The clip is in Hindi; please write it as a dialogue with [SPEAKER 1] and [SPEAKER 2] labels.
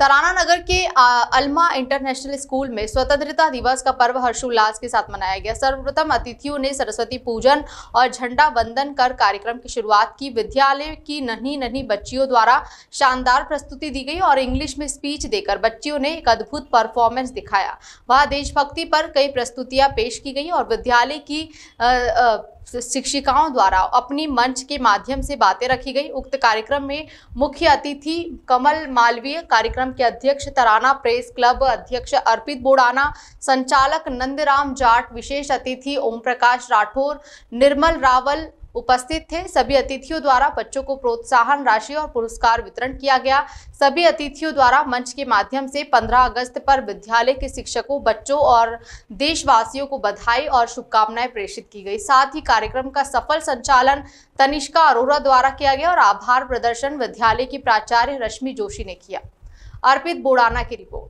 [SPEAKER 1] तराना नगर के अल्मा इंटरनेशनल स्कूल में स्वतंत्रता दिवस का पर्व हर्षोल्लास के साथ मनाया गया सर्वप्रथम अतिथियों ने सरस्वती पूजन और झंडा वंदन कर कार्यक्रम की शुरुआत की विद्यालय की नन्ही नन्ही बच्चियों द्वारा शानदार प्रस्तुति दी गई और इंग्लिश में स्पीच देकर बच्चियों ने एक अद्भुत परफॉर्मेंस दिखाया वहाँ देशभक्ति पर कई प्रस्तुतियाँ पेश की गई और विद्यालय की आ, आ, शिक्षिकाओं द्वारा अपनी मंच के माध्यम से बातें रखी गई उक्त कार्यक्रम में मुख्य अतिथि कमल मालवीय कार्यक्रम के अध्यक्ष तराना प्रेस क्लब अध्यक्ष अर्पित बोड़ाना संचालक नंदराम जाट विशेष अतिथि ओम प्रकाश राठौर निर्मल रावल उपस्थित थे सभी अतिथियों द्वारा बच्चों को प्रोत्साहन राशि और पुरस्कार वितरण किया गया सभी अतिथियों द्वारा मंच के माध्यम से 15 अगस्त पर विद्यालय के शिक्षकों बच्चों और देशवासियों को बधाई और शुभकामनाएं प्रेषित की गई साथ ही कार्यक्रम का सफल संचालन तनिष्का अरोरा द्वारा किया गया और आभार प्रदर्शन विद्यालय की प्राचार्य रश्मि जोशी ने किया अर्पित बोड़ाना की रिपोर्ट